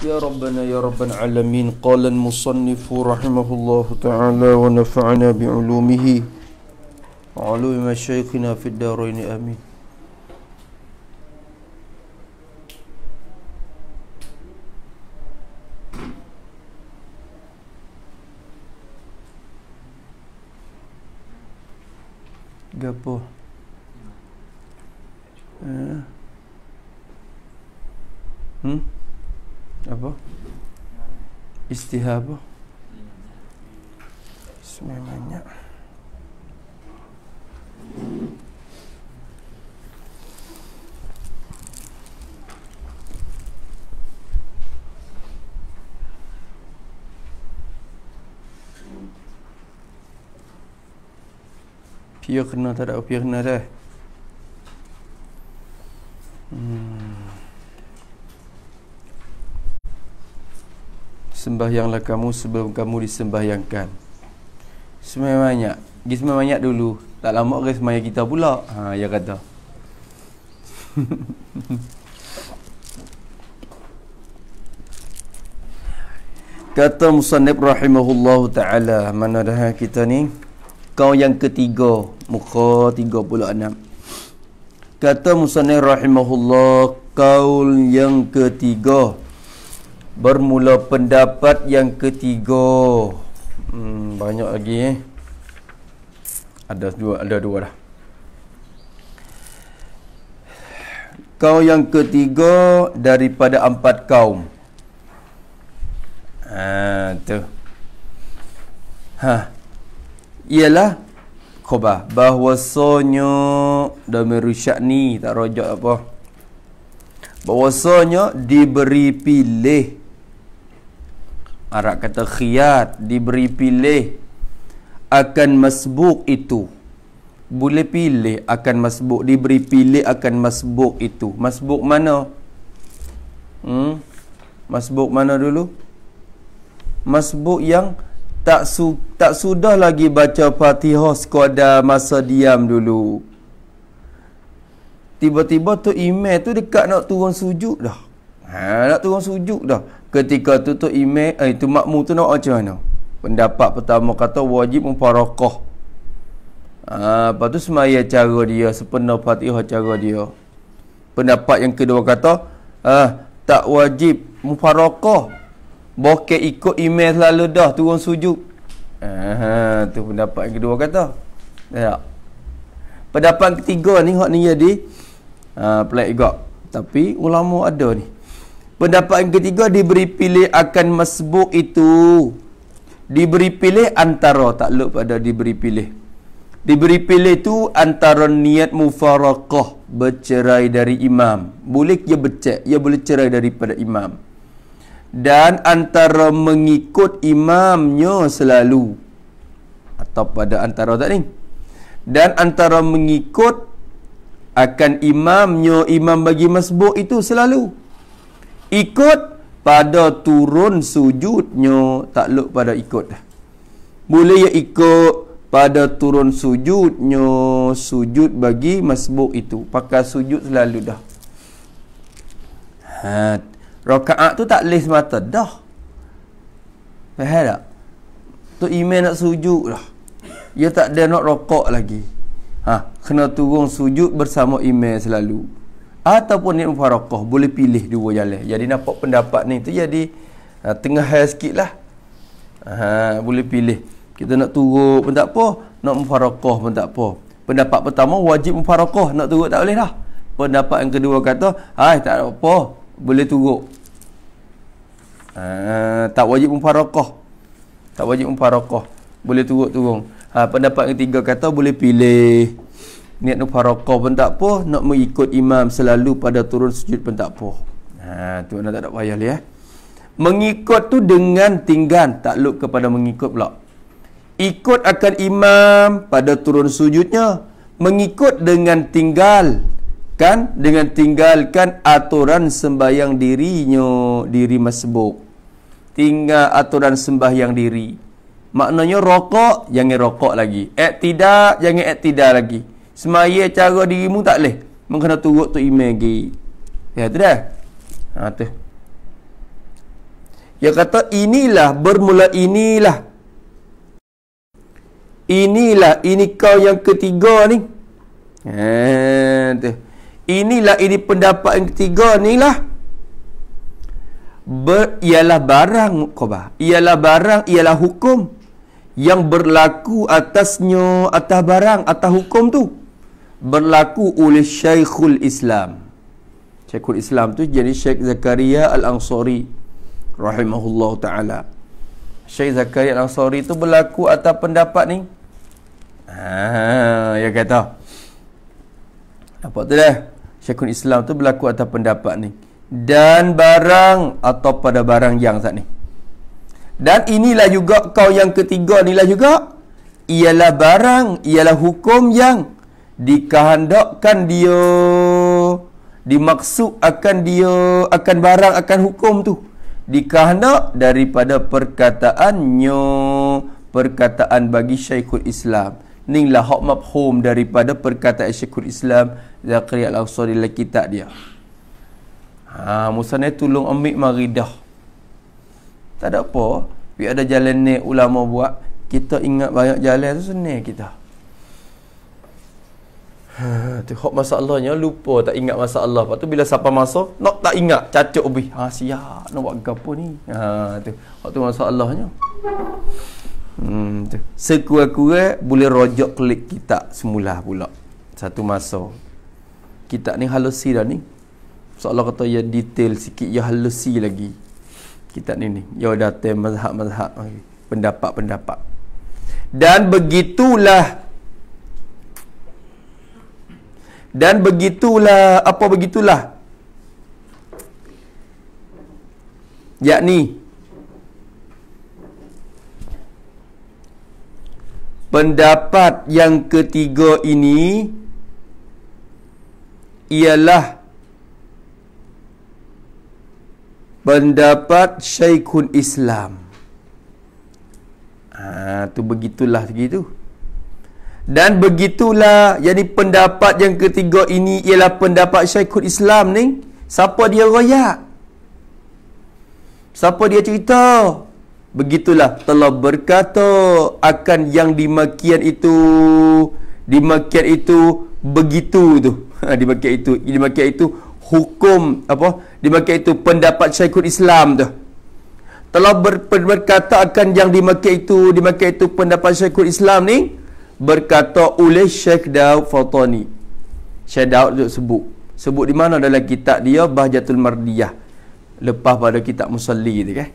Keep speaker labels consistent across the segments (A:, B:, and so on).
A: يا ربنا يا رب العالمين قال المصنف رحمه الله تعالى ونفعنا بعلومه وعلوم مشايخنا في الدارين آمين Gapo. هم eh? hmm? apa istihabah sememangnya piyak nak tak ada piyak nak dah sembahyanglah kamu sebelum kamu disembahyangkan. Semayang banyak. Pergi semayang banyak dulu. Tak lama ke semaya kita pula. Ha, ya kata. kata Musannib Rahimahullah Ta'ala. Mana dah kita ni? Kau yang ketiga. Muka tiga pula enam. Kata Musannib Rahimahullah. Kau Kau yang ketiga bermula pendapat yang ketiga hmm, banyak lagi eh. ada dua ada dua dah kau yang ketiga daripada empat kaum ha tu ha ialah khabar bahwasanya dalam merusak ni tak rojak apa bahwasanya diberi pilih Arab kata khiyat diberi pilih akan masbuk itu boleh pilih akan masbuk diberi pilih akan masbuk itu masbuk mana hmm masbuk mana dulu masbuk yang tak su tak sudah lagi baca Fatihah sekadar masa diam dulu tiba-tiba tu email tu dekat nak turun sujud dah ha nak turun sujud dah ketika tutup ime, eh tu makmu tu nak macam mana pendapat pertama kata wajib mufaraqah ah ha, lepas tu semaya cara dia sepenuh fatihah cara dia pendapat yang kedua kata ha, tak wajib mufaraqah bokek ikut ime selalu dah turun sujud ah ha, tu pendapat yang kedua kata ya pendapat ketiga ni hak ni jadi ah ha, pelik juga tapi ulama ada ni Pendapat yang ketiga diberi pilih akan masbuk itu. Diberi pilih antara tak lupa pada diberi pilih. Diberi pilih itu antara niat mufaraqah bercerai dari imam. Boleh ia becek, ia boleh cerai daripada imam. Dan antara mengikut imamnya selalu. Atau pada antara tak ni? Dan antara mengikut akan imamnya, imam bagi masbuk itu selalu ikut pada turun sujudnya takluk pada ikut dah. boleh ya ikut pada turun sujudnya sujud bagi masbuk itu pakai sujud selalu dah ha rakaat tu tak leh semata dah faham tak tu iman nak sujud lah dia tak ada nak rokok lagi ha kena turun sujud bersama iman selalu ataupun ni mufarakah boleh pilih dua jalan jadi nampak pendapat ni tu jadi uh, tengah hal sikit lah boleh pilih kita nak turut pun tak apa nak mufarakah pun tak apa pendapat pertama wajib mufarakah nak turut tak boleh lah pendapat yang kedua kata hai tak ada apa boleh turut uh, tak wajib mufarakah tak wajib mufarakah boleh turut turun uh, pendapat yang ketiga kata boleh pilih niat nak farakah pun tak apa nak mengikut imam selalu pada turun sujud pun tak apa ha tu nak tak ada payah ya mengikut tu dengan tinggan takluk kepada mengikut pula ikut akan imam pada turun sujudnya mengikut dengan tinggal kan dengan tinggalkan aturan sembahyang dirinya diri masbuk tinggal aturan sembahyang diri maknanya rokok jangan rokok lagi Eh tidak jangan eh tidak lagi semaya cara dirimu tak leh mengkena turut tu imej lagi ya tu dah ha tu dia kata inilah bermula inilah inilah ini kau yang ketiga ni ha tu inilah ini pendapat yang ketiga ni lah Ber, ialah barang mukobah ialah barang ialah hukum yang berlaku atasnya atas barang atas hukum tu berlaku oleh Syekhul Islam. Syekhul Islam tu jadi Syekh Zakaria Al-Ansari rahimahullahu taala. Syekh Zakaria Al-Ansari tu berlaku atas pendapat ni. Ha, ya kata. Apa tu dah? Syekhul Islam tu berlaku atas pendapat ni dan barang atau pada barang yang saat ni. Dan inilah juga kau yang ketiga inilah juga ialah barang ialah hukum yang dikehendakkan dia dimaksud akan dia akan barang akan hukum tu dikehendak daripada perkataannya perkataan bagi Syekhul Islam Ning inilah hak mafhum daripada perkataan Syekhul Islam Zakaria Al-Ausari dalam kitab dia Ha, Musana tolong ambil maridah Tak ada apa Biar ada jalan ni ulama buat Kita ingat banyak jalan tu senang kita tu hok masalahnya lupa tak ingat masalah. Lepas tu bila siapa masuk, nak tak ingat cacuk ubi. Ha ah, siap nak buat gapo ni. Ha tu. Hok tu masalahnya. Hmm tu. Sekurang-kurang boleh rojak klik kita semula pula. Satu masa. Kita ni halusi dah ni. Soalan kata ya detail sikit ya halusi lagi. Kita ni ni. Ya datang mazhab-mazhab. Eh, pendapat-pendapat. Dan begitulah dan begitulah apa begitulah yakni pendapat yang ketiga ini ialah pendapat Syekhul Islam. Ah ha, tu begitulah begitu. Tu. Dan begitulah Jadi pendapat yang ketiga ini Ialah pendapat Syekhul Islam ni Siapa dia rakyat? Siapa dia cerita? Begitulah telah berkata Akan yang dimakian itu Dimakian itu Begitu tu ha, Dimakian itu Dimakian itu Hukum Apa? Dimakian itu pendapat Syekhul Islam tu telah ber, berkata akan yang dimakian itu dimakian itu pendapat Syekhul Islam ni berkata oleh Syekh Daud Fatani Syekh Daud itu sebut sebut di mana dalam kitab dia Bahjatul Mardiyah lepas pada kitab Musalli itu kan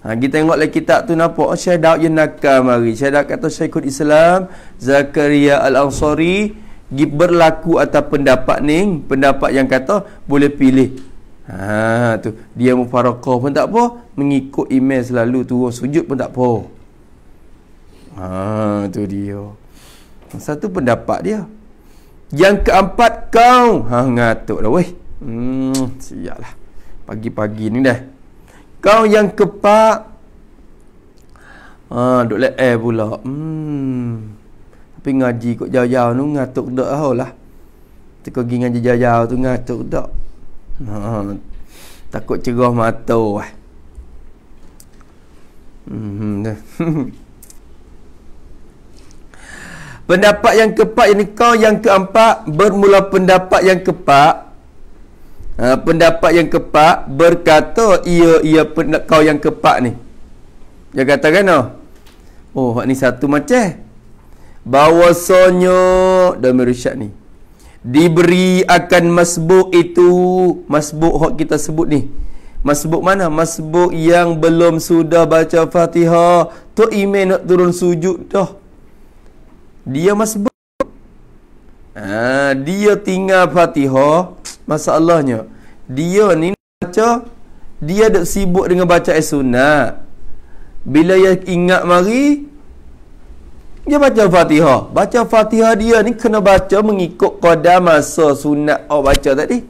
A: ha, kita tengok lagi kitab tu nampak oh, Syekh Daud yang nakal mari Syekh Daud kata Syekhul Islam Zakaria Al-Ansari berlaku atas pendapat ni pendapat yang kata boleh pilih ha, tu dia mufarakah pun tak apa mengikut email selalu turun sujud pun tak apa Ah, tu dia. Satu pendapat dia. Yang keempat kau. Ha ngatuk dah weh. Hmm, siaplah. Pagi-pagi ni dah. Kau yang keempat. Ha, duk let air pula. Hmm. Tapi ngaji kok jauh-jauh tu ngatuk dah. tau lah. Tekok gi ngaji jauh-jauh tu ngatuk dah. Ha. Takut cerah mata eh. Hmm, dah. Pendapat yang keempat ini kau yang keempat bermula pendapat yang keempat uh, pendapat yang keempat berkata ia ia kau yang keempat ni. Dia kata kan oh. Oh, ni satu macam. Bahwasanya dalam risyad ni diberi akan masbuk itu masbuk hak kita sebut ni masbuk mana masbuk yang belum sudah baca Fatihah tu iman nak turun sujud dah dia masbuk ha, dia tinggal fatihah masalahnya dia ni baca dia dah sibuk dengan baca sunnah bila dia ingat mari dia baca fatihah baca fatihah dia ni kena baca mengikut kodam masa sunat awak baca tadi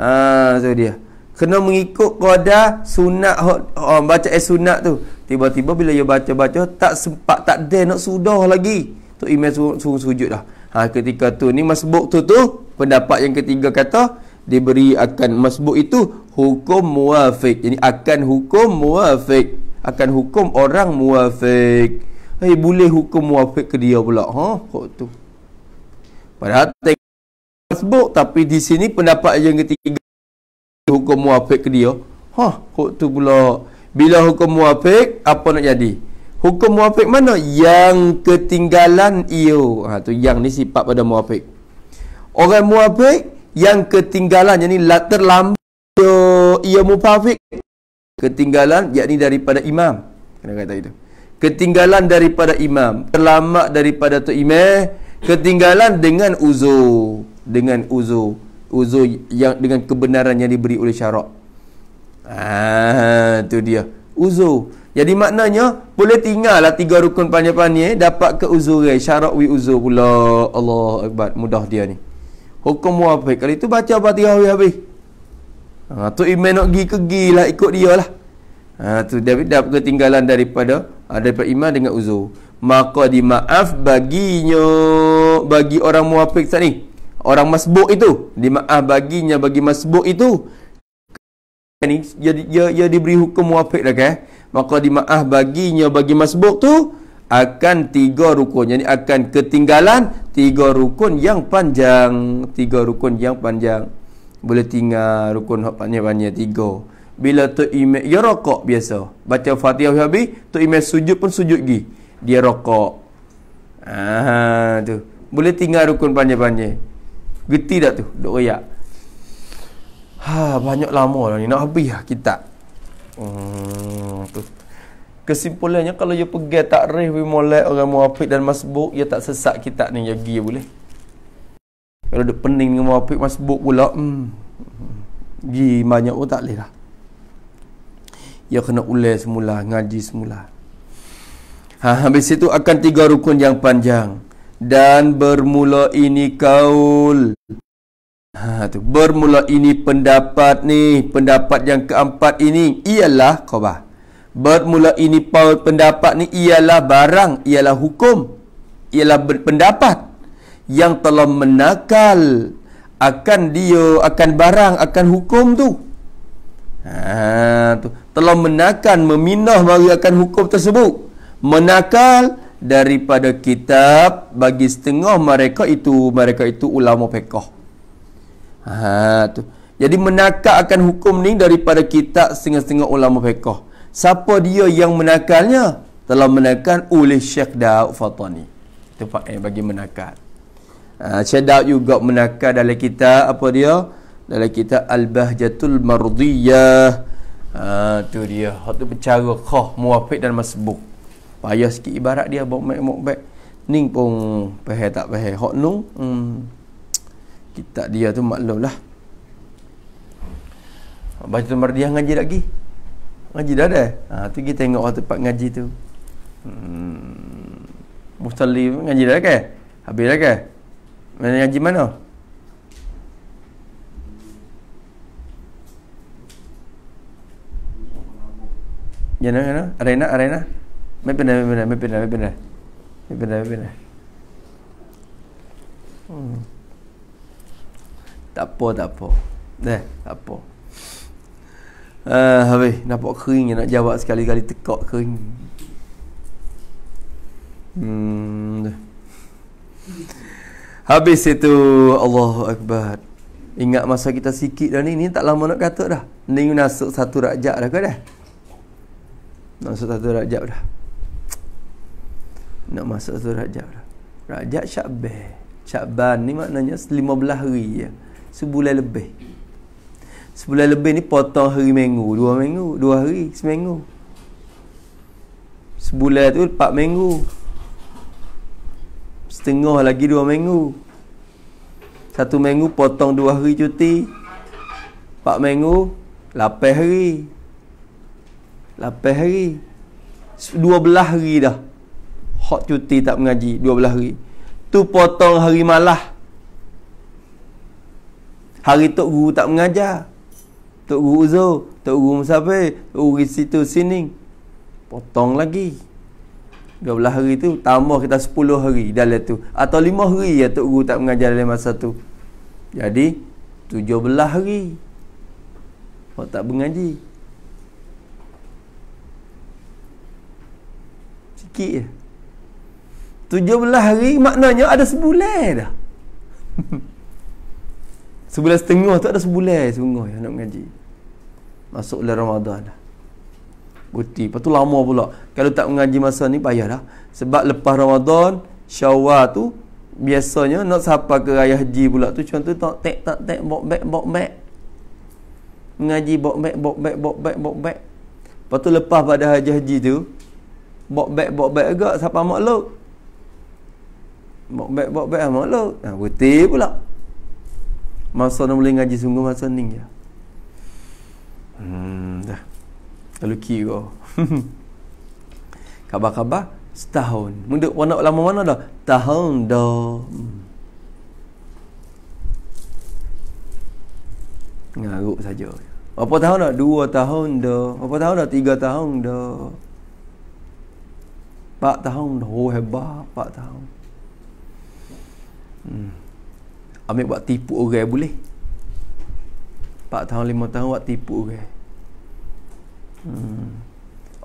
A: ha, so dia kena mengikut kodam sunat Oh baca sunat tu tiba-tiba bila dia baca-baca tak sempat tak ada nak sudah lagi Tu Imam suruh, suruh sujud lah ha, Ketika tu ni masbuk tu tu Pendapat yang ketiga kata Diberi akan masbuk itu Hukum muafiq Jadi akan hukum muafiq Akan hukum orang muafiq hey, eh, boleh hukum muafiq ke dia pula Ha kok tu Padahal tengok masbuk Tapi di sini pendapat yang ketiga Hukum muafiq ke dia Ha kok tu pula Bila hukum muafiq Apa nak jadi Hukum muafiq mana? Yang ketinggalan ia ha, tu yang ni sifat pada muafiq Orang muafiq yang ketinggalan Yang ni terlambat ia muafiq Ketinggalan yakni daripada imam Kena kata itu Ketinggalan daripada imam Terlambat daripada tu imam Ketinggalan dengan uzur Dengan uzur Uzur yang dengan kebenaran yang diberi oleh syarak Ah, ha, tu dia Uzur jadi maknanya boleh tinggallah tiga rukun panjang-panjang eh, dapat keuzuran syarat wi uzur pula. Allah akbar mudah dia ni. Hukum apa? Kalau itu baca Fatihah wi habis. Ha tu iman nak gi ke gi lah ikut dia lah. Ha tu David dapat ketinggalan daripada ha, daripada iman dengan uzur. Maka dimaaf baginya bagi orang muafik tadi. Orang masbuk itu dimaaf baginya bagi masbuk itu. Ini dia dia, dia diberi hukum muafik dah kan? Okay? maka dima'ah baginya bagi masbuk tu akan tiga rukun jadi akan ketinggalan tiga rukun yang panjang tiga rukun yang panjang boleh tinggal rukun hak panjang-panjang tiga bila tu imam ya rokok biasa baca fatihah Habib tu imam sujud pun sujud gi dia rokok ah tu boleh tinggal rukun panjang-panjang geti tak tu dok royak ha banyak lama lah ni nak habis lah kita Hmm, tu. Kesimpulannya kalau you pergi takrif bi molek orang muafiq dan masbuk, you tak sesat kita ni you pergi boleh. Kalau dia pening dengan muafiq masbuk pula, hmm. Gi banyak pun tak boleh lah. You kena ulas semula, ngaji semula. Ha, habis itu akan tiga rukun yang panjang dan bermula ini kaul Ha, tu. Bermula ini pendapat ni Pendapat yang keempat ini Ialah Qobah Bermula ini pendapat ni Ialah barang Ialah hukum Ialah pendapat Yang telah menakal Akan dia Akan barang Akan hukum tu ha, tu Telah menakal Meminah bagi akan hukum tersebut Menakal Daripada kitab Bagi setengah mereka itu Mereka itu ulama pekoh Ha tu. Jadi menakar akan hukum ni daripada kitab setengah-setengah ulama fiqh. Siapa dia yang menakarnya? Telah menakar oleh Syekh Daud Fatani. Itu faedah bagi menakar. Ha, Syekh Daud juga menakar dalam kitab apa dia? Dalam kitab Al-Bahjatul Mardiyah. Ha, tu dia. Hak tu bercara khah muafiq dan masbuk. Payah sikit ibarat dia bawa mak-mak baik. Ning pun payah tak payah. Hak nung. Hmm kitab dia tu maklum lah baca tu mardiah ngaji lagi ngaji dah ada ha, tu kita tengok orang tempat ngaji tu hmm. mustali ngaji dah ke habis dah ke mana ngaji mana Jana, nak, arena, arena. Mereka pindah, mereka pindah, mereka pindah. Mereka pindah, mereka pindah. Hmm. Tak apa, tak apa. Eh, tak apa. Uh, habis, nampak kering nak jawab sekali-kali tekak kering. Hmm. Habis itu Allahu Akbar. Ingat masa kita sikit dah ni, ni tak lama nak kata dah. Ni masuk satu rakjak dah ke dah? Masuk satu rakjak dah. Nak masuk satu rakjak dah. Rakjak Syabah. Syabah ni maknanya 15 hari je. Ya sebulan lebih sebulan lebih ni potong hari minggu dua minggu dua hari seminggu sebulan tu empat minggu setengah lagi dua minggu satu minggu potong dua hari cuti empat minggu lapan hari lapan hari dua belah hari dah hot cuti tak mengaji dua belah hari tu potong hari malah Hari Tok Guru tak mengajar Tok Guru Uzur Tok Guru Musafir Tok Guru situ sini Potong lagi 12 hari tu Tambah kita 10 hari dalam tu Atau 5 hari ya Tok Guru tak mengajar dalam masa tu Jadi 17 hari Kau tak mengaji Sikit je 17 hari maknanya ada sebulan dah Sebulan setengah tu ada sebulan sungguh yang nak mengaji. Masuk bulan Ramadan dah. Bukti. Lepas tu lama pula. Kalau tak mengaji masa ni payahlah. Sebab lepas Ramadan, Syawal tu biasanya nak siapa ke raya haji pula tu contoh tak tek tak tek bok bek bok bek. Mengaji bok bek bok bek bok bek bok bek. Lepas tu lepas pada haji haji tu bok bek bok bek agak sampai makluk. Bok bek bok bek makluk. Ah ha, pula. Masa nak mulai ngaji sungguh masa ni ya. Hmm, dah. Lalu kira. Khabar-khabar setahun. Muda, warna lama mana dah? Tahun dah. Ngaruk saja. Berapa tahun dah? Dua tahun dah. Berapa tahun dah? Tiga tahun dah. Empat tahun dah. Oh hebat. Empat tahun. Hmm ambil buat tipu orang boleh 4 tahun 5 tahun buat tipu orang hmm.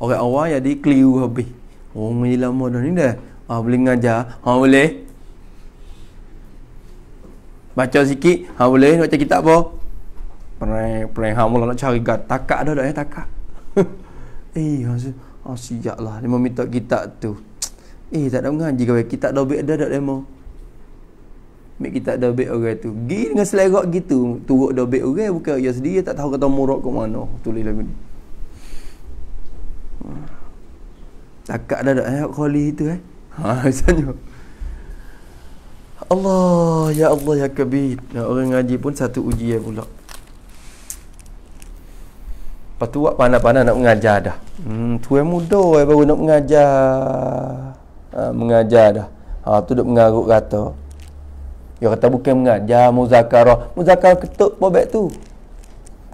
A: orang awal jadi keliru habis orang oh, ni lama dah ni dah ha, boleh ngajar ha, boleh baca sikit ha, boleh baca kitab apa perang perang ha, mula nak cari gat takak dah dah ya takak eh hasil Oh, sejak lah. Dia meminta kitab tu. Eh, tak ada mengaji kau. Eh. Kitab dah baik ada tak demo? Mek kita ada baik orang tu. Gi dengan selera gitu turut ada baik orang bukan dia sendiri tak tahu kata murak ke mana. Tulis lagu ni. Takak dah dah eh kholi itu eh. Ha sanyo. Allah ya Allah ya kabir. Ya, orang ngaji pun satu ujian pula. Patua panah-panah nak mengajar dah. Hmm, tu yang muda eh, baru nak mengajar. Ha, mengajar dah. Ha, tu duduk mengaruk kata. Dia kata bukan mengajar muzakarah. Muzakarah ketuk pun baik tu.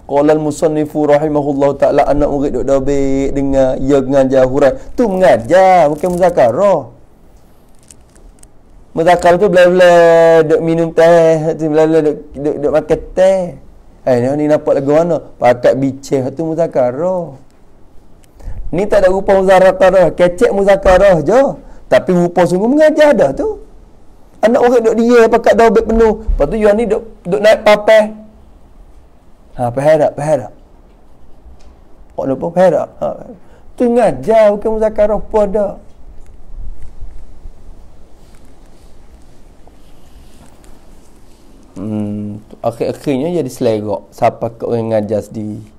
A: Qalal musannifu rahimahullahu ta'ala anak murid duk dobek dengar ia ya mengajar hurai, Tu mengajar bukan muzakarah. Muzakar tu bila-bila duk minum teh, bila-bila duk, duk, duk makan teh. Eh ni, ni nampak lagu mana? Pakat bicih tu muzakarah. Ni tak ada rupa muzakarah dah. Kecek muzakarah je. Tapi rupa sungguh mengajar dah tu. Anak orang duduk dia pakai daun beg penuh. Lepas tu Yuan ni duduk, duduk naik papai. Ha, perherak, perherak. Oh, Nur pun perherak. Ha. Tu ngajar bukan muzakarah pun ada. Hmm, akhir-akhirnya jadi selerok siapa kau yang ngajar sendiri.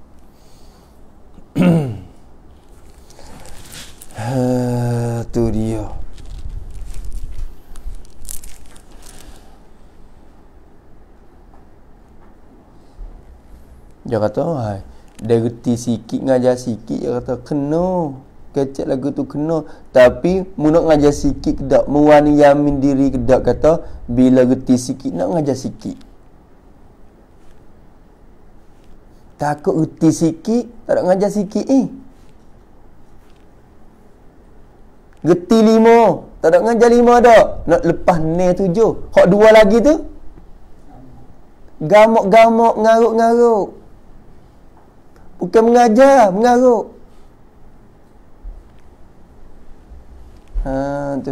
A: Dia kata Hai dia reti sikit ngajar sikit dia kata kena kecek lagu tu kena tapi nak ngajar sikit kedak muan yamin diri kedak kata bila reti sikit nak ngajar sikit takut reti sikit tak nak ngajar sikit eh reti lima tak nak ngajar lima dak nak lepas ni tujuh hak dua lagi tu gamok-gamok ngaruk-ngaruk Bukan mengajar, mengaruk. Ha tu.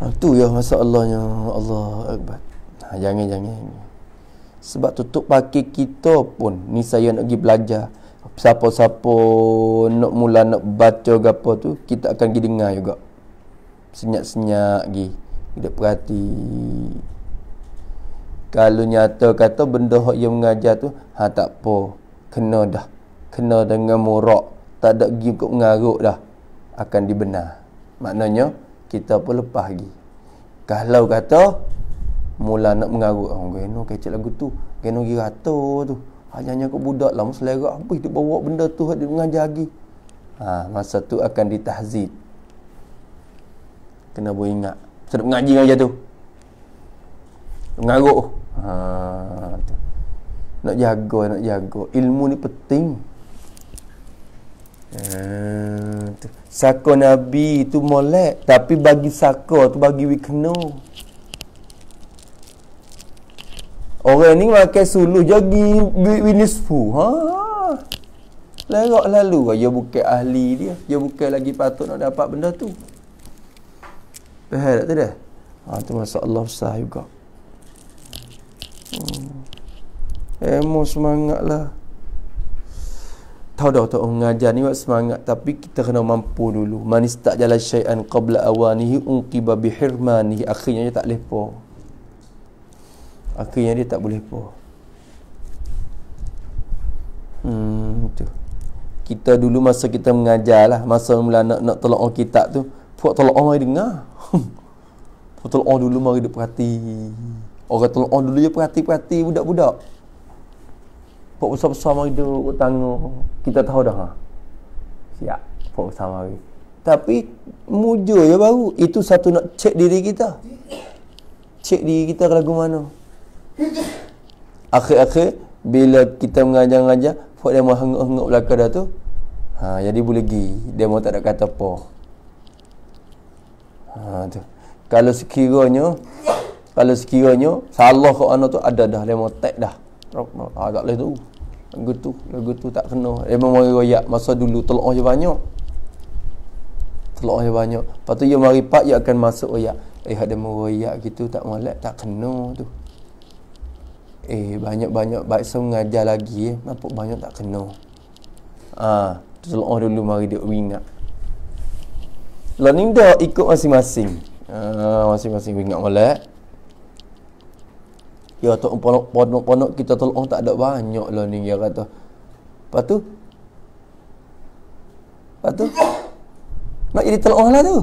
A: Ha tu ya masalahnya Allah Akbar. Ha, jangan jangan. Sebab tutup pakai kita pun ni saya nak pergi belajar. Siapa-siapa nak mula nak baca ke tu, kita akan pergi dengar juga. Senyap-senyap pergi. tidak perhati kalau nyata kata benda hok yang mengajar tu ha tak apa kena dah kena dengan murak tak ada gi kok mengaruk dah akan dibenar maknanya kita pun lepas lagi kalau kata mula nak mengaruk oh, geno kecil lagu tu geno gi rata tu hanya ha, kau budak lah selera apa dia bawa benda tu hok dia mengajar lagi ha masa tu akan ditahzid kena buat ingat sedap mengaji dengan dia tu mengaruk Ha, nak jaga, nak jaga. Ilmu ni penting. Ha, ah, saka Nabi tu molek. Tapi bagi saka tu bagi we Orang ni makan suluh jadi winisfu. Ha? Lerak lalu. Ah, dia bukan ahli dia. Dia bukan lagi patut nak dapat benda tu. Faham tak tu dah? Ha, tu masa Allah sah juga. Emo semangat lah Tahu dah tu orang ngajar ni buat semangat Tapi kita kena mampu dulu Manis tak jalan syai'an qabla awanihi Ungkiba bihirmani Akhirnya dia tak lepo. Akhirnya dia tak boleh po Hmm tu kita dulu masa kita mengajar lah masa mula nak nak tolak orang kitab tu puak tolak orang dengar puak tolak dulu mari dia perhati Orang tolong on oh, dulu je perhati-perhati budak-budak. Pok besar-besar mari duduk tangan. Kita tahu dah. Ha? Siap. Pok besar mari. Tapi muja je baru. Itu satu nak cek diri kita. Cek diri kita ke lagu mana. Akhir-akhir bila kita mengajar-ngajar Fok dia mahu hengok-hengok belakang dah tu ha, Jadi boleh pergi Dia mahu tak ada kata apa ha, tu. Kalau sekiranya kalau sekiranya salah kat mana tu ada dah lemo tag dah rokno oh. oh, ha, tak boleh tu lagu tu lagu tu tak kena Dia mari royak masa dulu telok je banyak telok je banyak lepas tu ia mari pak ia akan masuk royak eh ada meroyak gitu tak molek tak kena tu eh banyak-banyak baik sung ngajar lagi eh. nampak banyak tak kena ah ha, telok dulu mari dia ingat learning dah ikut masing-masing ah masing-masing ingat molek Ya tu ponok-ponok kita tolong oh, tak ada banyak lah ni dia kata. Lepas tu Lepas tu Nak jadi telah lah tu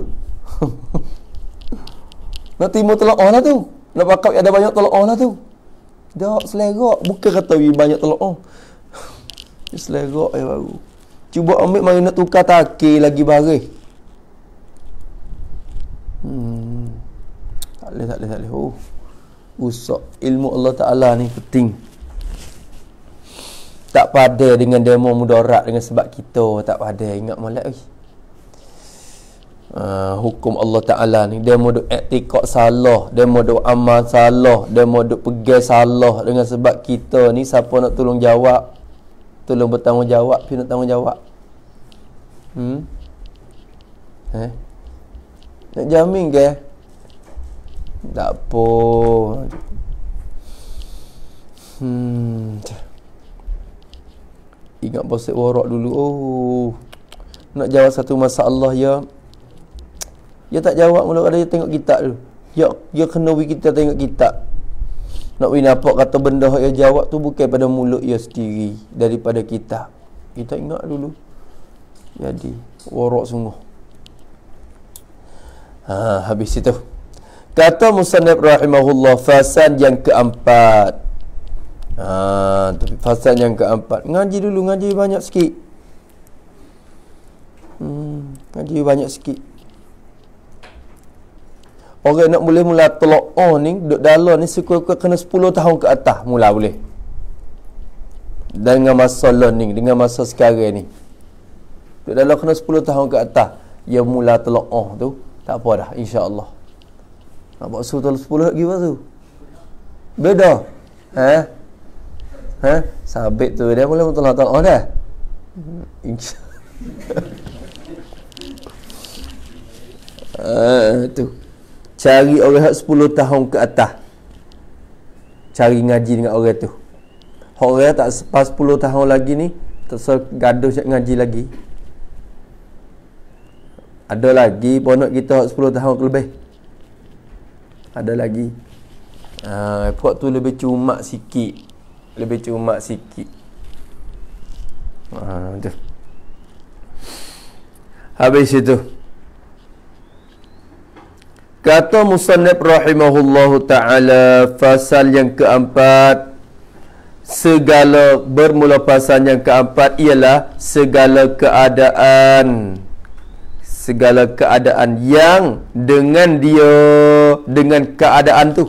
A: Nak timur telah lah tu Nak bakap ada banyak telah lah tu Tak selera Bukan kata we banyak telah oh Selera je baru Cuba ambil mari nak tukar takir lagi baris hmm. Tak boleh tak boleh tak boleh Oh usah ilmu Allah Ta'ala ni penting tak pada dengan demo mudarat dengan sebab kita tak pada ingat malak uh, ah, hukum Allah Ta'ala ni demo duk etikot salah demo duk amal salah demo duk pegai salah dengan sebab kita ni siapa nak tolong jawab tolong bertanggungjawab pi nak tanggungjawab hmm eh nak jamin ke tak apa Hmm. Ingat posit warak dulu. Oh. Nak jawab satu masalah ya. Ya tak jawab mula ada dia tengok kitab tu. Ya ya kena we kita tengok kitab. Nak we nampak kata benda hak ya jawab tu bukan pada mulut ya sendiri daripada kita. Kita ingat dulu. Jadi warak sungguh. Ha habis itu. Kata Musanib Rahimahullah Fasan yang keempat Haa Fasan yang keempat Ngaji dulu Ngaji banyak sikit hmm, Ngaji banyak sikit Orang nak boleh mula telok oh ni Duduk dalam ni Sekurang-kurang kena 10 tahun ke atas Mula boleh dengan masa learning Dengan masa sekarang ni Duduk dalam kena 10 tahun ke atas Ya mula telok oh tu Tak apa dah InsyaAllah nak buat suruh tolong sepuluh lagi tu Beda Ha? Ha? Sabit tu dia boleh tolong tolong oh, dah Insya Uh, eh, tu cari orang hak 10 tahun ke atas cari ngaji dengan orang tu orang tak pas sepuluh tahun lagi ni terser gaduh nak ngaji lagi ada lagi ponok kita hak 10 tahun ke lebih ada lagi uh, airport tu lebih cumak sikit lebih cumak sikit uh, habis itu kata musannib rahimahullahu ta'ala fasal yang keempat segala bermula pasal yang keempat ialah segala keadaan segala keadaan yang dengan dia dengan keadaan tu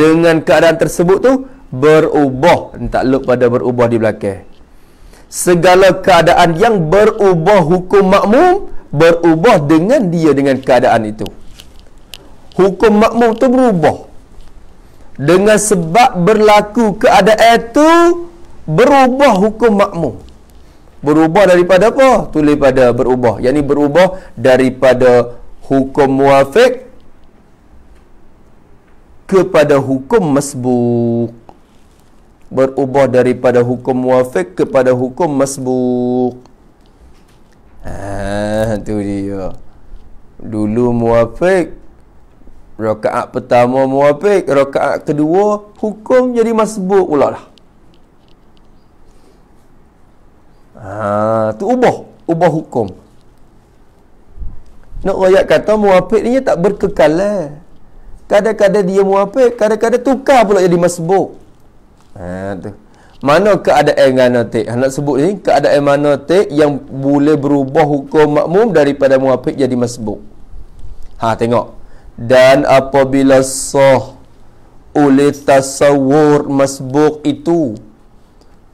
A: dengan keadaan tersebut tu berubah tak lup pada berubah di belakang segala keadaan yang berubah hukum makmum berubah dengan dia dengan keadaan itu hukum makmum tu berubah dengan sebab berlaku keadaan itu berubah hukum makmum berubah daripada apa? tulis pada berubah yakni berubah daripada hukum muafiq kepada hukum masbuk berubah daripada hukum muafiq kepada hukum masbuk ah tu dia dulu muafiq rakaat pertama muafiq rakaat kedua hukum jadi masbuk pula lah ah tu ubah ubah hukum nak rakyat kata muafiq ni tak berkekalan kadang-kadang dia muafiq kadang-kadang tukar pula jadi masbuk ha tu mana keadaan ngana tik nak sebut ni keadaan mana tik yang boleh berubah hukum makmum daripada muafiq jadi masbuk ha tengok dan apabila sah oleh tasawur masbuk itu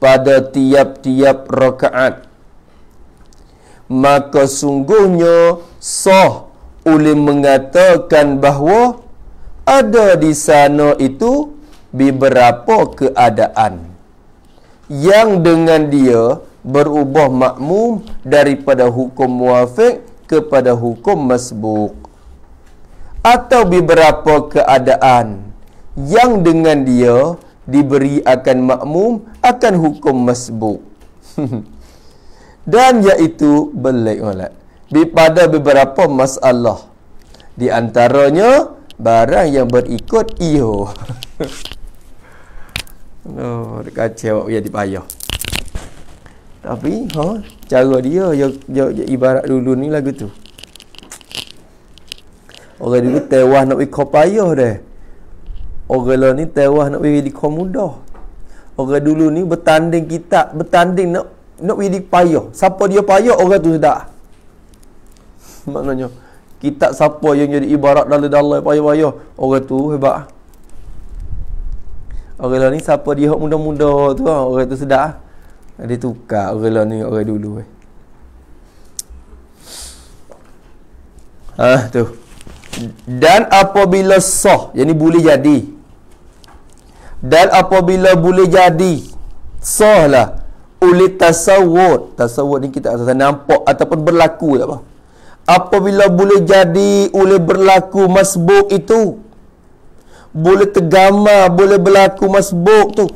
A: pada tiap-tiap rakaat maka sungguhnya sah oleh mengatakan bahawa ada di sana itu beberapa keadaan yang dengan dia berubah makmum daripada hukum muafiq kepada hukum masbuk atau beberapa keadaan yang dengan dia diberi akan makmum akan hukum masbuk dan iaitu belik wala di pada beberapa masalah di antaranya barang yang berikut iyo. no, dekat kacau ya, dia jadi payah. Tapi, ha, cara dia yo ya, yo ya, ibarat dulu ni lagu tu. Orang dulu tewah nak ikut payah deh. Orang lain ni tewah nak jadi komudah. Orang dulu ni bertanding kita, bertanding nak nak jadi payah. Siapa dia payah orang tu sedak. Maknanya, kitab siapa yang jadi ibarat dalai-dalai payah-payah orang tu hebat orang lah ni siapa dia muda-muda tu ha? orang tu sedap dia tukar orang lah ni orang dulu eh. ha, tu dan apabila sah yang ni boleh jadi dan apabila boleh jadi sah lah oleh tasawur tasawur ni kita nampak ataupun berlaku tak lah, apa apabila boleh jadi boleh berlaku masbuk itu boleh tergama boleh berlaku masbuk tu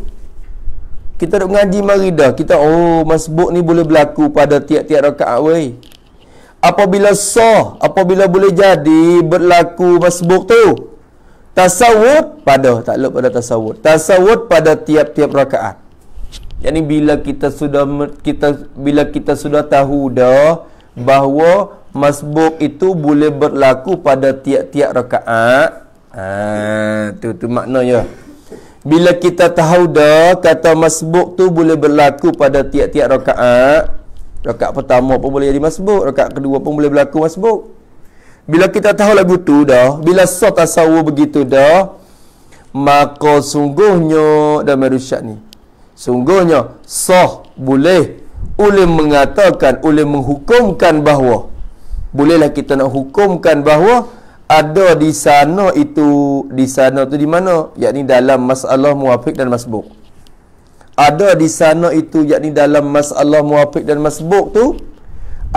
A: kita duk ngaji mari kita oh masbuk ni boleh berlaku pada tiap-tiap rakaat wei apabila sah apabila boleh jadi berlaku masbuk tu tasawuf pada tak lup pada tasawuf tasawuf pada tiap-tiap rakaat Jadi bila kita sudah kita bila kita sudah tahu dah bahawa masbuk itu boleh berlaku pada tiap-tiap rakaat. Ha tu tu maknanya. Bila kita tahu dah kata masbuk tu boleh berlaku pada tiap-tiap rakaat. Rakaat pertama pun boleh jadi masbuk, rakaat kedua pun boleh berlaku masbuk. Bila kita tahu lagu tu dah, bila sah tasawuf begitu dah, maka sungguhnya dan merusak ni. Sungguhnya sah boleh ulim mengatakan, ulim menghukumkan bahawa bolehlah kita nak hukumkan bahawa ada di sana itu di sana tu di mana yakni dalam masalah muafiq dan masbuk ada di sana itu yakni dalam masalah muafiq dan masbuk tu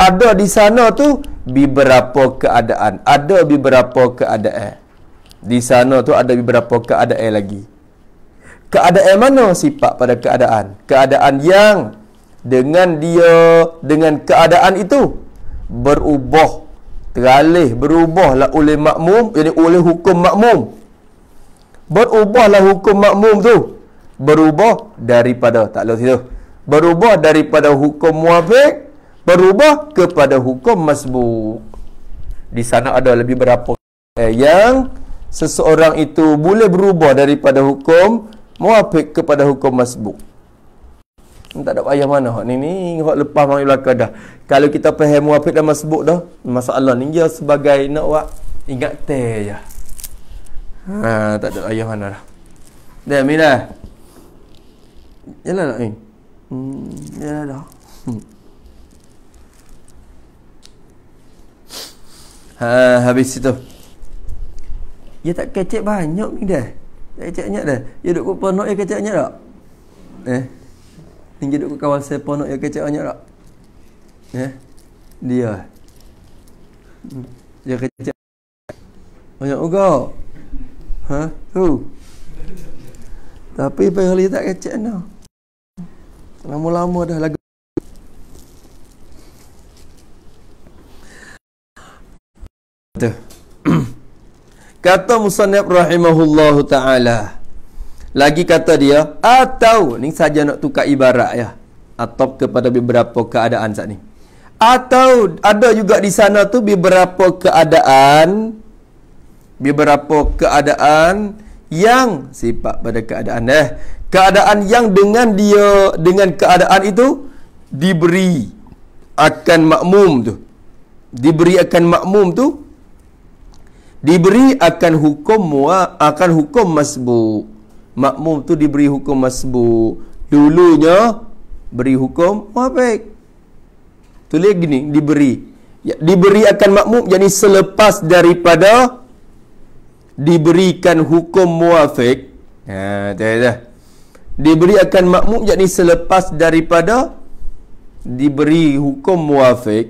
A: ada di sana tu beberapa keadaan ada beberapa keadaan di sana tu ada beberapa keadaan lagi keadaan mana sifat pada keadaan keadaan yang dengan dia dengan keadaan itu berubah teralih berubahlah oleh makmum jadi oleh hukum makmum berubahlah hukum makmum tu berubah daripada tak lalu situ berubah daripada hukum muafiq berubah kepada hukum masbuk di sana ada lebih berapa eh, yang seseorang itu boleh berubah daripada hukum muafiq kepada hukum masbuk tak ada payah mana hak ni ni hak lepas mari belaka dah kalau kita faham muafiq dah sebut dah masalah ni dia sebagai nak buat ingat teh ya ha tak ada payah mana dah dah mira jalan tak ni hmm jalan dah hmm. ha habis itu dia tak kecek banyak ni dah tak kecek banyak dah dia duk kupon nak kecek banyak tak eh Tinggi duk kawal siapa nak yang kecek banyak tak? Eh? Dia. Dia kecek. Banyak juga. Ha? Tu. Tapi pengali tak kecek no. Lama-lama dah lagu. Tu. Kata Musanib Rahimahullahu Ta'ala. Lagi kata dia Atau Ni saja nak tukar ibarat ya Atau kepada beberapa keadaan saat ni Atau Ada juga di sana tu Beberapa keadaan Beberapa keadaan Yang Sifat pada keadaan eh Keadaan yang dengan dia Dengan keadaan itu Diberi Akan makmum tu Diberi akan makmum tu Diberi akan hukum Akan hukum masbuk makmum tu diberi hukum masbuk dulunya beri hukum muafiq tulis gini diberi ya, diberi akan makmum jadi selepas daripada diberikan hukum muafiq ha dah dah diberi akan makmum yakni selepas daripada diberi hukum muafiq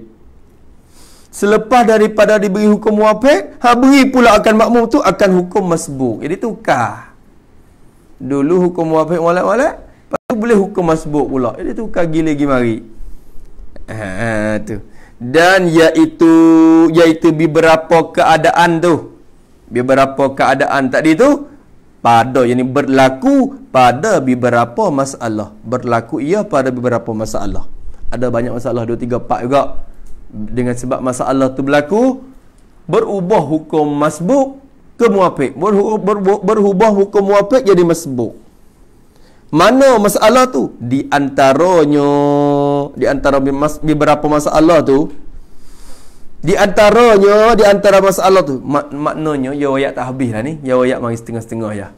A: selepas daripada diberi hukum muafiq ha pula akan makmum tu akan hukum masbuk jadi tukar Dulu hukum wafiq walat-walat Lepas tu boleh hukum masbuk pula Jadi tu kagile lagi mari. Haa tu Dan iaitu Iaitu beberapa keadaan tu Beberapa keadaan tadi tu Pada yang ni berlaku Pada beberapa masalah Berlaku ia pada beberapa masalah Ada banyak masalah dua tiga 4 juga Dengan sebab masalah tu berlaku Berubah hukum masbuk ke muafiq berhubah muka muafiq jadi masbuk mana masalah tu di antaranya di antara beberapa masalah tu di antaranya di antara masalah tu mak, maknanya ya ayat tak habis lah ni ya ayat mari setengah-setengah ya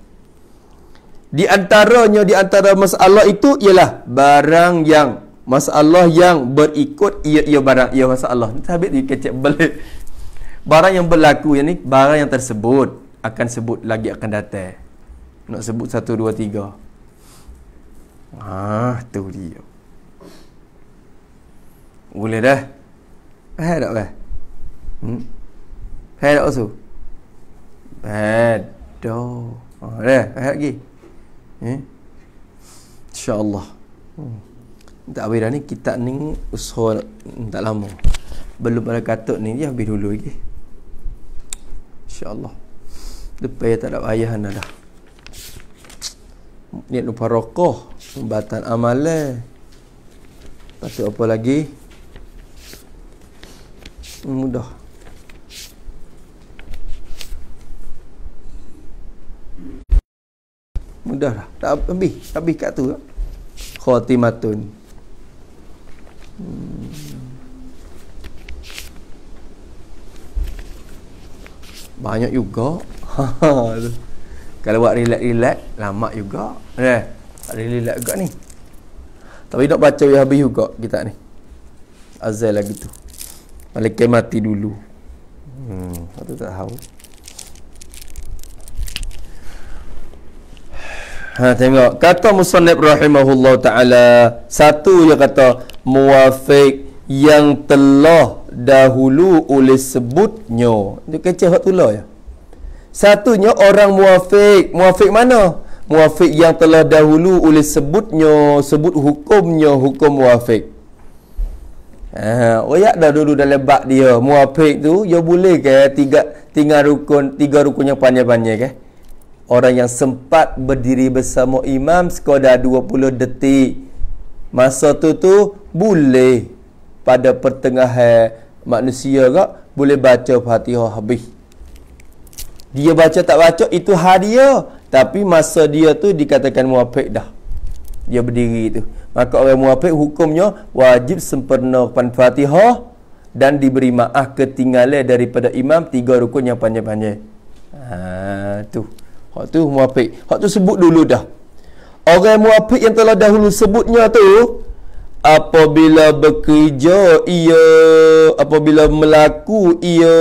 A: di antaranya di antara masalah itu ialah barang yang masalah yang berikut ia ia barang ia masalah ni tak habis dikecek balik barang yang berlaku yang ni barang yang tersebut akan sebut lagi akan datang nak sebut satu dua tiga ah tu dia boleh dah Faham tak lah Faham tak usul Faham Oh, dah, faham lagi eh? InsyaAllah hmm. Tak habis dah ni, kitab ni Usul tak lama Belum ada katuk ni, dia habis dulu lagi okay? InsyaAllah Dia payah tak ada payah anda dah Niat lupa rokok Pembatan amal Lepas tu apa lagi Mudah Mudah lah Tak lebih Tak lebih kat tu eh? Khotimatun hmm. banyak juga kalau buat relax-relax lama juga eh relax juga ni tapi nak baca ya habis juga kita ni azal lagi tu malaikat mati dulu hmm aku tak tahu Ha tengok kata musannif rahimahullah taala satu yang kata muwafiq yang telah dahulu oleh sebutnya Dia kecil hak tulah ya Satunya orang muafiq Muafiq mana? Muafiq yang telah dahulu oleh sebutnya Sebut hukumnya hukum muafiq Oh ya dah dulu dah lebak dia muafiq tu dia ya boleh ke tiga tiga rukun tiga rukun yang panjang-panjang ke orang yang sempat berdiri bersama imam sekadar 20 detik masa tu tu boleh pada pertengahan manusia ke boleh baca Fatihah habis dia baca tak baca itu hadiah tapi masa dia tu dikatakan muafiq dah dia berdiri tu maka orang muafiq hukumnya wajib sempurna pan Fatihah dan diberi maaf ketinggalan daripada imam tiga rukun yang panjang-panjang ha tu hak tu muafiq hak tu sebut dulu dah orang muafiq yang telah dahulu sebutnya tu apabila bekerja ia apabila melaku ia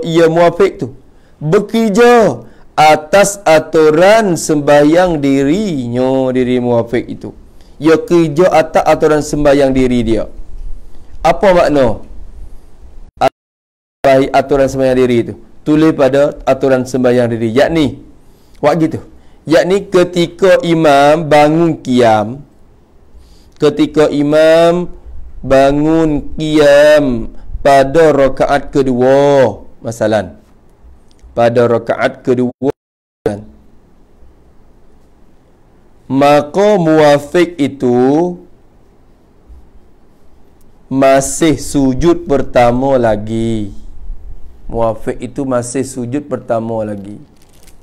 A: ia muafik tu bekerja atas aturan sembahyang dirinya diri muafik itu ia kerja atas aturan sembahyang diri dia apa makna baik aturan sembahyang diri itu tulis pada aturan sembahyang diri yakni waktu gitu. yakni ketika imam bangun kiam ketika imam bangun qiyam pada rakaat kedua masalan pada rakaat kedua maka muafiq itu masih sujud pertama lagi muafiq itu masih sujud pertama lagi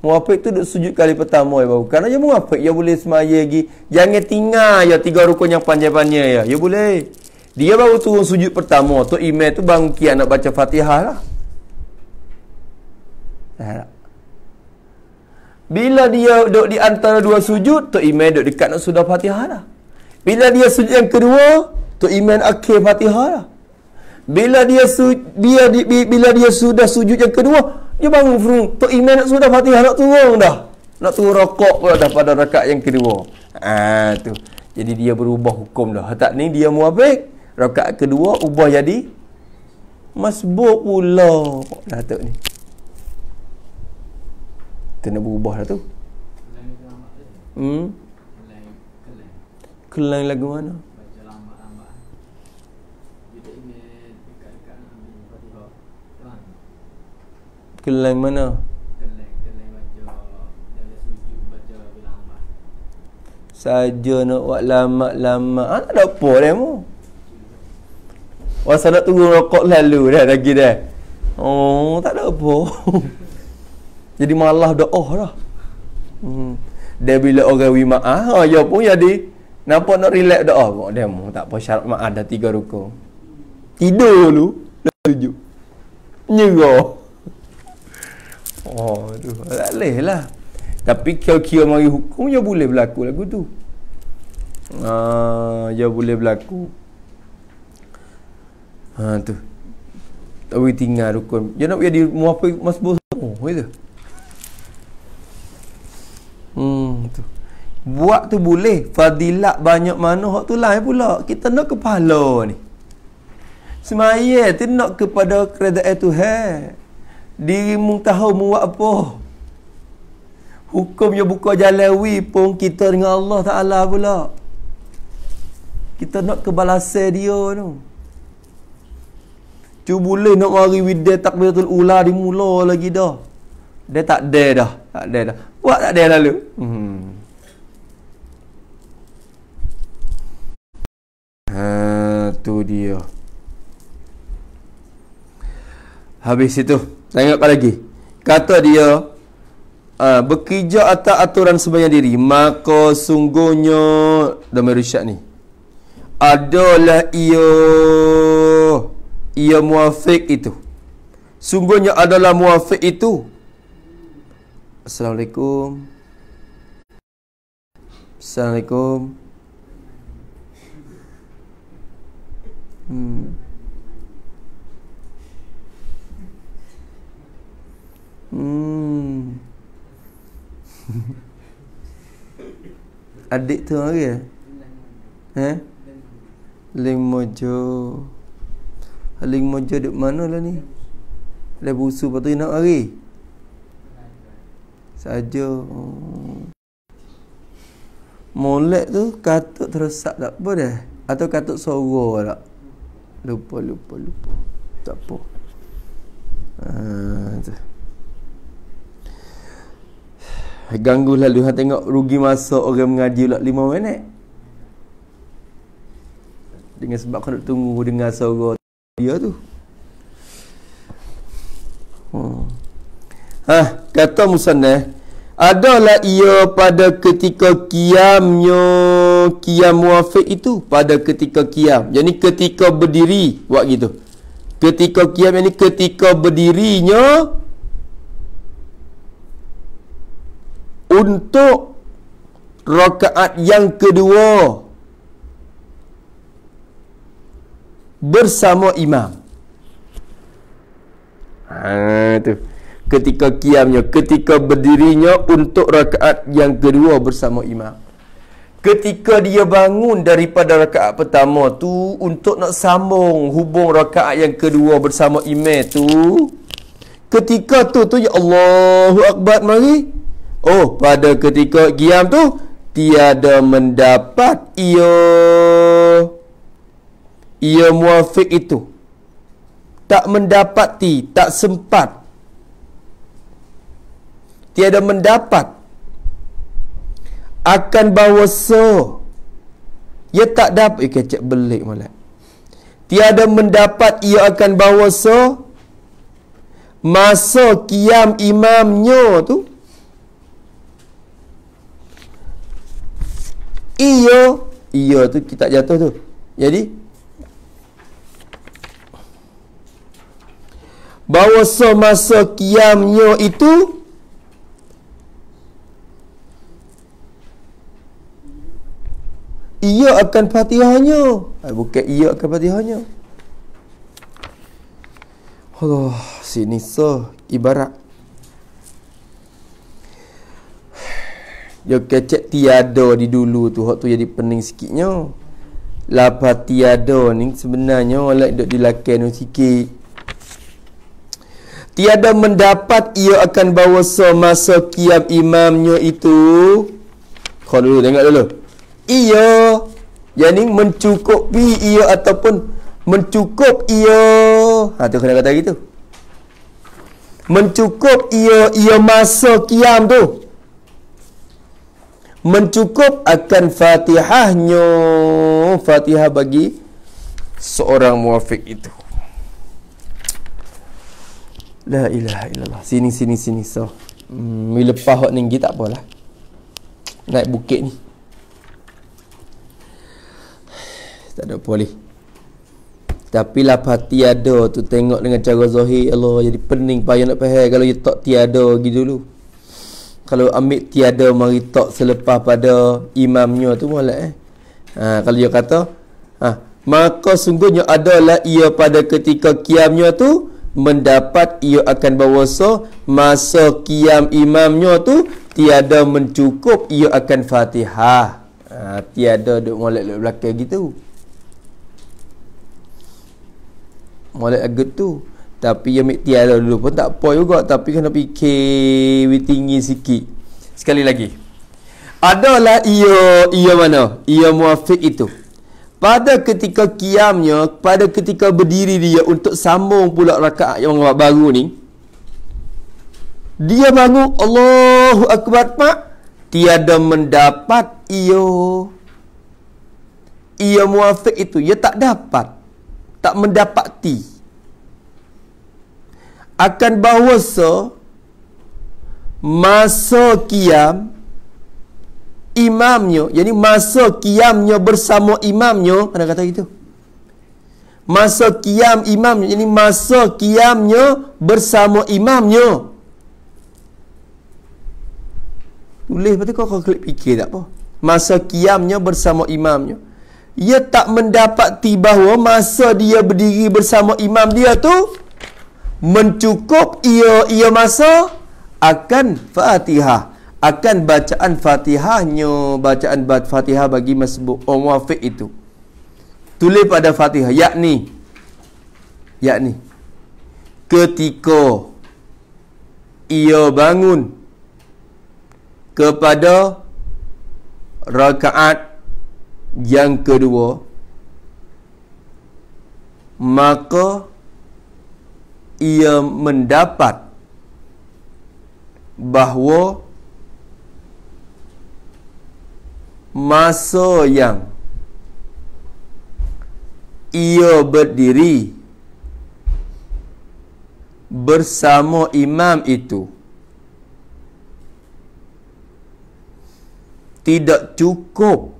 A: Muafiq tu duduk sujud kali pertama ya baru. Kan aja muafiq ya boleh semaya lagi. Jangan tinggal ya tiga rukun yang panjang-panjang ya. Ya boleh. Dia baru turun sujud pertama. tu Imam tu bangun kian nak baca Fatihah lah. Tak. Bila dia duduk di antara dua sujud, tu Imam duduk dekat nak sudah Fatihah lah. Bila dia sujud yang kedua, tu Imam akhir Fatihah lah. Bila dia su, dia bila dia sudah sujud yang kedua, dia bangun furu. Tok Iman nak sudah Fatihah nak turun dah. Nak turun rokok pula dah pada rakaat yang kedua. Ah ha, tu. Jadi dia berubah hukum dah. Tak ni dia muafik. Rakaat kedua ubah jadi masbuk pula. Dah tok ni. Kena berubah dah tu. Hmm. Kelang lagu mana? Kelang mana? saja nak buat lama-lama ah tak ada apa dia mu wasa nak tunggu rokok lalu dah lagi dah oh tak ada apa jadi malah dah oh, dah hmm dia bila orang wima ah oh, ya pun jadi nampak nak relax dah oh, kok dia mu tak apa syarat mak ada tiga rukun tidur dulu dah tujuh nyerah Oh, aduh, tak boleh lah. Tapi kira-kira mari hukum ya boleh berlaku lagu tu. Ha, uh, boleh berlaku. Ha tu. Tapi tinggal rukun. Ya nak jadi muafi masbus. Oh, tu. Hmm, tu. Buat tu boleh. Fadilat banyak mana hak tu lain pula. Kita nak kepala ni. Semaya tu nak kepada kereta itu. Hei. Dirimu tahu mu buat apa Hukum yang buka jalan we pun kita dengan Allah Ta'ala pula Kita nak kebalasa dia tu Cuba boleh nak mari with dia takbiratul ula di mula lagi dah Dia tak ada dah Tak ada dah Buat tak ada lalu hmm. Ha, tu dia Habis itu Tengokkan lagi. Kata dia uh, bekerja atas aturan sebenar diri maka sungguhnya dalam demi ni adalah ia ia muafik itu sungguhnya adalah muafik itu Assalamualaikum Assalamualaikum hmm. Hmm. Adik tu lagi ya? Eh? Ling Mojo Ling Mojo di mana lah ni? Ada busu patut nak hari? Saja hmm. Molek tu katuk terusak tak apa dah? Atau katuk soro tak? Lupa, lupa, lupa Tak apa Haa, ah, tu Ganggu lalu ha, tengok rugi masa orang mengaji pula lima minit. Dengan sebab kau nak tunggu dengar suara dia tu. Hmm. Ha, kata musanneh, adalah ia pada ketika kiamnya kiam muafiq itu pada ketika kiam. Jadi ketika berdiri buat gitu. Ketika kiam ini ketika berdirinya untuk rakaat yang kedua bersama imam. Ha tu. Ketika kiamnya, ketika berdirinya untuk rakaat yang kedua bersama imam. Ketika dia bangun daripada rakaat pertama tu untuk nak sambung hubung rakaat yang kedua bersama imam tu, ketika tu tu ya Allahu akbar mari Oh, pada ketika giam tu tiada mendapat ia ia muafik itu. Tak mendapati, tak sempat. Tiada mendapat akan bawa so ia tak dapat ia eh, kecek belik malam tiada mendapat ia akan bawa so masa kiam imamnya tu Iyo Iyo tu kita jatuh tu Jadi Bahawa semasa kiamnya itu Ia akan fatihahnya ah, Bukan ia akan fatihahnya Allah Sini so Ibarat Dia kecek tiada di dulu tu Hak tu jadi pening sikitnya Lapa tiada ni sebenarnya Alak duduk dilakai ni sikit Tiada mendapat ia akan bawa semasa kiam imamnya itu Kau dulu tengok dulu Ia Yang ni mencukupi ia ataupun Mencukup ia Ha tu kena kata gitu Mencukup ia Ia masa kiam tu mencukup akan fatihahnya fatihah bagi seorang muafiq itu la ilaha illallah sini sini sini so mi hmm, lepas hok ninggi tak apalah naik bukit ni tak ada boleh tapi lah hati ada tu tengok dengan cara zahir Allah jadi pening payah nak payah kalau you tak tiada pergi dulu kalau ambil tiada mari tak selepas pada imamnya tu molek eh ha, kalau dia kata ha, maka sungguhnya adalah ia pada ketika kiamnya tu mendapat ia akan berwasa masa kiam imamnya tu tiada mencukup ia akan fatihah ha, tiada duk molek belakang gitu molek agak tu tapi yang make tiar dulu pun tak apa juga Tapi kena fikir tinggi sikit Sekali lagi Adalah ia Ia mana? Ia muafiq itu Pada ketika kiamnya Pada ketika berdiri dia Untuk sambung pula rakaat yang baru ni Dia bangun Allahu Akbar pak? Tiada mendapat ia Ia muafiq itu Ia tak dapat Tak mendapati Ia akan bahawa masa kiam imamnya jadi masa kiamnya bersama imamnya mana kata gitu masa kiam imam jadi masa kiamnya bersama imamnya tulis betul kau klik fikir tak apa masa kiamnya bersama imamnya ia tak mendapati bahawa masa dia berdiri bersama imam dia tu mencukup ia ia masa akan Fatihah akan bacaan Fatihahnya bacaan bat Fatihah bagi masbuk muwafiq itu tulis pada Fatihah yakni yakni ketika ia bangun kepada rakaat yang kedua maka ia mendapat bahawa masa yang ia berdiri bersama imam itu tidak cukup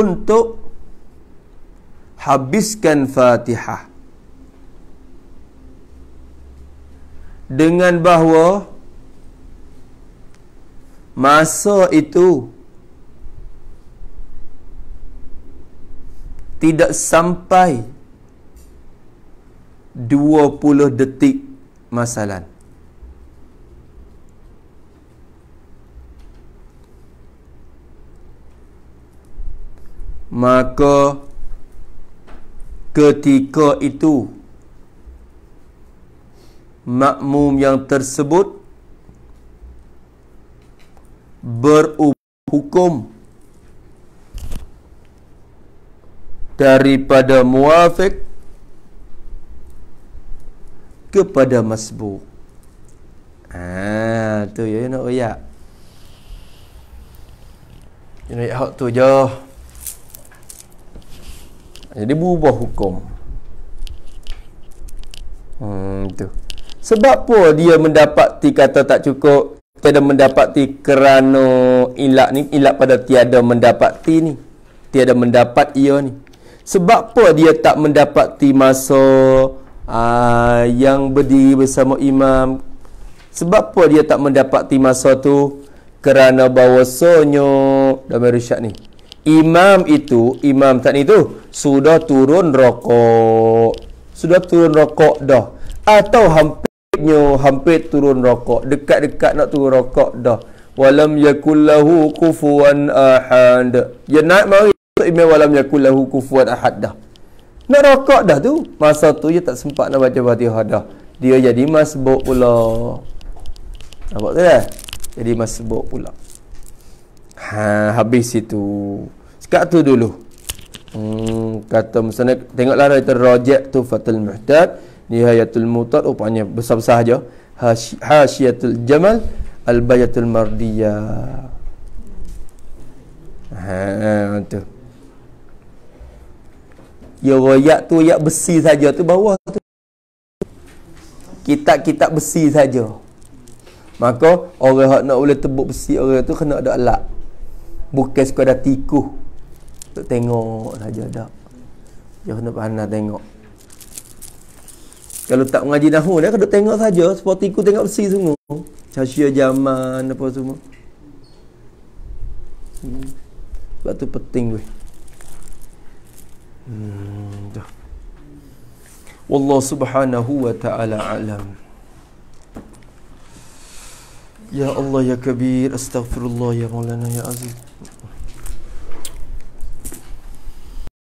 A: untuk habiskan Fatihah dengan bahawa masa itu tidak sampai 20 detik masalan maka Ketika itu Makmum yang tersebut Berhukum Daripada muafiq Kepada masbuk Ah, tu ya nak oyak. Ini hak tu je jadi berubah hukum hmm, tu. sebab apa dia mendapati kata tak cukup Tiada mendapati kerana ilak ni ilak pada tiada mendapati ni tiada mendapat ia ni sebab apa dia tak mendapati masa uh, yang berdiri bersama imam sebab apa dia tak mendapati masa tu kerana bawa sonyo dalam risyak ni imam itu imam tadi itu sudah turun rokok sudah turun rokok dah atau hampirnya hampir turun rokok dekat-dekat nak turun rokok dah walam yakullahu kufuan ahad dia ya, naik mari imam walam yakullahu kufuan ahad dah nak rokok dah tu masa tu dia tak sempat nak baca fatihah dah dia jadi masbuk pula nampak tak dah jadi masbuk pula Ha, habis situ. Sekat tu dulu. Hmm, kata misalnya tengoklah dari rajat tu fatul muhtad nihayatul mutar rupanya besar-besar aja hasyiatul jamal albayatul mardiyah mardiya. Ha, tu. Ya wayak tu yak besi saja tu bawah tu. Kitab-kitab besi saja. Maka orang hak nak boleh tebuk besi orang tu kena ada alat bukan sekadar tikuh untuk tengok saja dak jauh nak pandang tengok kalau tak mengaji dahulu, dia kena tengok saja seperti tikuh tengok besi semua cahaya zaman apa semua hmm. sebab tu penting weh hmm. Allah subhanahu wa ta'ala alam Ya Allah ya Kabir astaghfirullah ya Maulana ya Aziz